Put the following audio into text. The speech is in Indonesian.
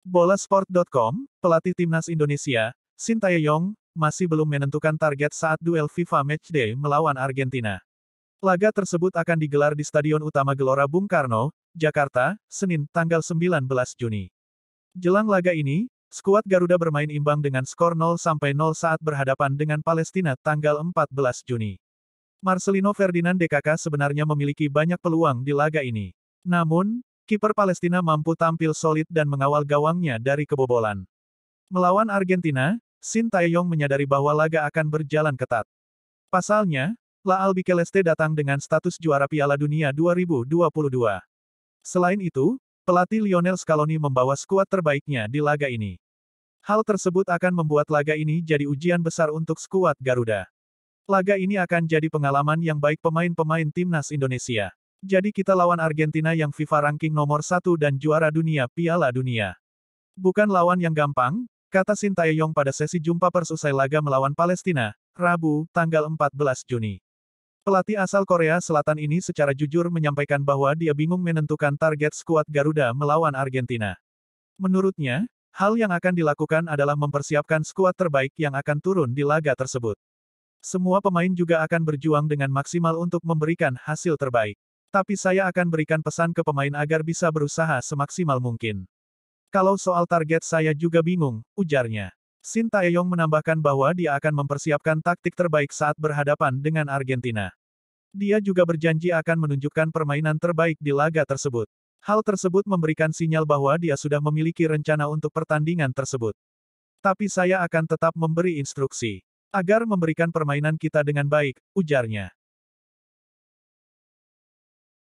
Bolasport.com, pelatih timnas Indonesia, Sintayong, masih belum menentukan target saat duel FIFA Matchday melawan Argentina. Laga tersebut akan digelar di Stadion Utama Gelora Bung Karno, Jakarta, Senin, tanggal 19 Juni. Jelang laga ini, skuad Garuda bermain imbang dengan skor 0-0 saat berhadapan dengan Palestina tanggal 14 Juni. Marcelino Ferdinand DKK sebenarnya memiliki banyak peluang di laga ini. Namun, Kiper Palestina mampu tampil solid dan mengawal gawangnya dari kebobolan. Melawan Argentina, Shin Taeyong menyadari bahwa laga akan berjalan ketat. Pasalnya, La Albiceleste datang dengan status juara Piala Dunia 2022. Selain itu, pelatih Lionel Scaloni membawa skuad terbaiknya di laga ini. Hal tersebut akan membuat laga ini jadi ujian besar untuk skuad Garuda. Laga ini akan jadi pengalaman yang baik pemain-pemain timnas Indonesia. Jadi kita lawan Argentina yang FIFA ranking nomor satu dan juara dunia Piala Dunia. Bukan lawan yang gampang, kata Sintayong pada sesi jumpa pers usai laga melawan Palestina, Rabu, tanggal 14 Juni. Pelatih asal Korea Selatan ini secara jujur menyampaikan bahwa dia bingung menentukan target skuad Garuda melawan Argentina. Menurutnya, hal yang akan dilakukan adalah mempersiapkan skuad terbaik yang akan turun di laga tersebut. Semua pemain juga akan berjuang dengan maksimal untuk memberikan hasil terbaik. Tapi saya akan berikan pesan ke pemain agar bisa berusaha semaksimal mungkin. Kalau soal target saya juga bingung, ujarnya. Shin Taeyong menambahkan bahwa dia akan mempersiapkan taktik terbaik saat berhadapan dengan Argentina. Dia juga berjanji akan menunjukkan permainan terbaik di laga tersebut. Hal tersebut memberikan sinyal bahwa dia sudah memiliki rencana untuk pertandingan tersebut. Tapi saya akan tetap memberi instruksi. Agar memberikan permainan kita dengan baik, ujarnya.